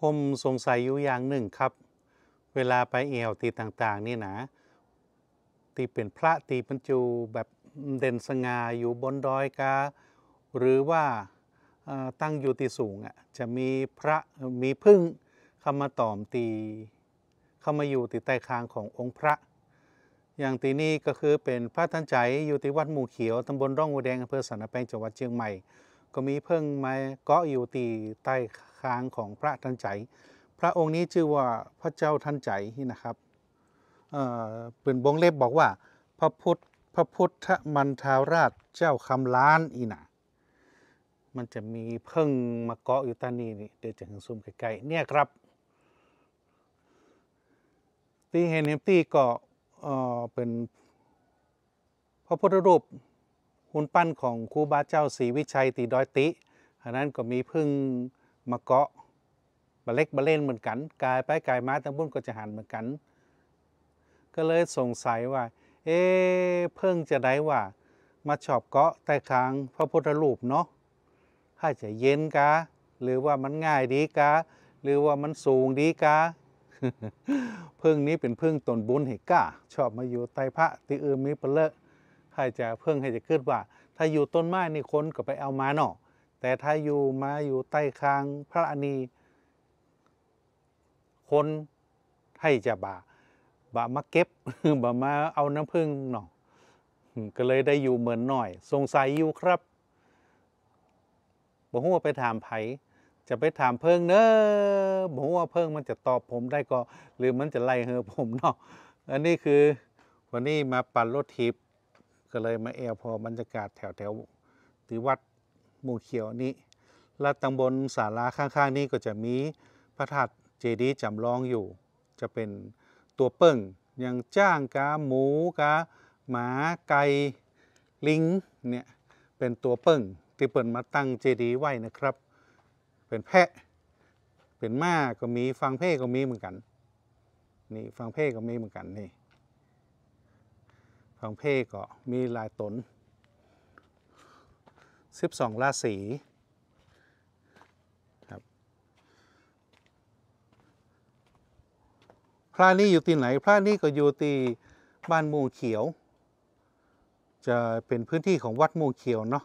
ผมสงสัยอยู่อย่างหนึ่งครับ เวลาไปเอวตีต่างๆ นี่นะตีเป็นพระตีปัญจูแบบเด่นสง่าอยู่บนดอยกาหรือว่าตั้งอยู่ตีสูงอ่ะจะมีพระมีพึ่งเข้ามาตอมตีเข้ามาอยู่ตีใต้คางขององค์พระ อย่างตีนี้ก็คือเป็นพระท่านใจอยู่ตีวัดหมู่เขียวตำบลร่องวัวแดงอำเภอสันนแปงจังหวัดเชียงใหม่ก็มีเพิ่งมาเกาะอยู่ตีใต้คางของพระทันใจ พระองค์นี้ชื่อว่าพระเจ้าทันใจนี่นะครับเปืนบงเล็บบอกว่าพระพุทธพระพุทธมันทาราชเจ้าคำล้านอีนะ มันจะมีเพิ่งมาเกาะอยู่ตานีนี่เดี๋ยวจะเห็นซูมไกลๆเนี่ยครับ ที่เห็นเห็นตีเก็เป็นพระพุทธรูปุ่นปั้นของครูบาเจ้าศรีวิชัยตีดอยติอันนั้นก็มีพึ่งมาเกาะบะเล็กบะเล่นเหมือนกัน กายไปกายมาตั้งบุญก็จะหันเหมือนกัน ก็เลยสงสัยว่า เอ๊พึ่งจะได้ว่า มาชอบเกาะแต้คางพระพุทธรูปเนาะถ้าจะเย็นกาหรือว่ามันง่ายดีกาหรือว่ามันสูงดีกาพึ่งนี้เป็นพึ่งตนบุญเหกาชอบมาอยู่ใต้พระที่อื่นมีเปลเลอะถ้าจะเพิ่งให้จะค้นว่า ถ้าอยู่ต้นไม้นี่คนก็ไปเอามาเนาะแต่ถ้าอยู่มาอยู่ใต้คางพระอนีคนให้จะบาบามาเก็บบามาเอาน้ำพึ่งเนาะก็เลยได้อยู่เหมือนหน่อยสงสัยอยู่ครับบ่กว่าไปถามไผ จะไปถามเพิ่งเนอะบ่กว่าเพิ่งมันจะตอบผมได้ก็ หรือมันจะไล่เฮอผมเนาะอันนี้คือ วันนี้มาปั่นรถทิพย์็เลยมาแอลพอบรรยากาศแถวแถวติวัดหมู่เขียวนี้และตำบลสาราข้างๆ นี้ก็จะมีพระธาตุเจดีย์จำลองอยู่ จะเป็นตัวเปิ้งอย่างจ้างกาหมูกาหมาไก่ลิงเนี่ยเป็นตัวเปิ้ง ที่เปิดมาตั้งเจดีย์ไว้นะครับ เป็นแพะ เป็นม้า ก็มีฟังเพ่ก็มีเหมือนกันนี่ฟังเพ่ก็มีเหมือนกันนี่ของเพ่ก็มีลายตน 12ราศีครับพระนี่อยู่ที่ไหนพระนี่ก็อยู่ที่บ้านมูเขียว จะเป็นพื้นที่ของวัดมูเขียวเนาะ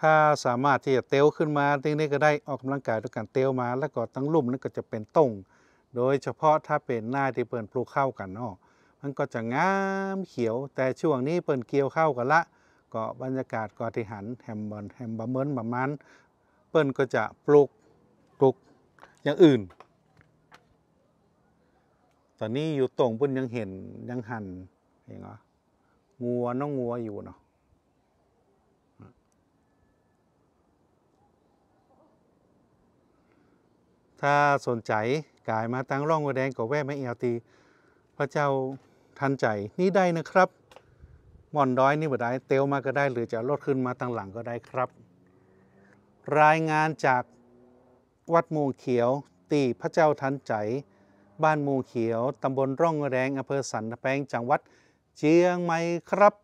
ถ้าสามารถที่จะเตลขึ้นมาตีนี้ก็ได้ออกกำลังกายด้วยการเตลมาแล้วก็ตั้งลุ่มนั่นก็จะเป็นต้งโดยเฉพาะถ้าเป็นหน้าที่เปิดปลูกข้าวกันเนาะมันก็จะงามเขียวแต่ช่วงนี้เปิ่นเกี่ยวเข้ากันละ ก็บรรยากาศก็ที่หันแฮมบอนแฮมบะเมินบะมันเปิ่นก็จะปลูกปลูกอย่างอื่น ตอนนี้อยู่ตรงเปิ่นยังเห็นยังหันเหงเหรองัว น้องงัวอยู่เนาะถ้าสนใจกายมาตั้งร่องวัวแดงก็แวะมาเอลตี พระเจ้าทันใจนี่ได้นะครับม่อนด้อยนี่บดได้ เตลมาก็ได้ หรือจะลดขึ้นมาตั้งหลังก็ได้ครับ รายงานจากวัดมูเขียว ตีพระเจ้าทันใจ บ้านมูเขียว ตำบลร่องแรงอำเภอสันแปงจังหวัดเชียงใหม่ครับ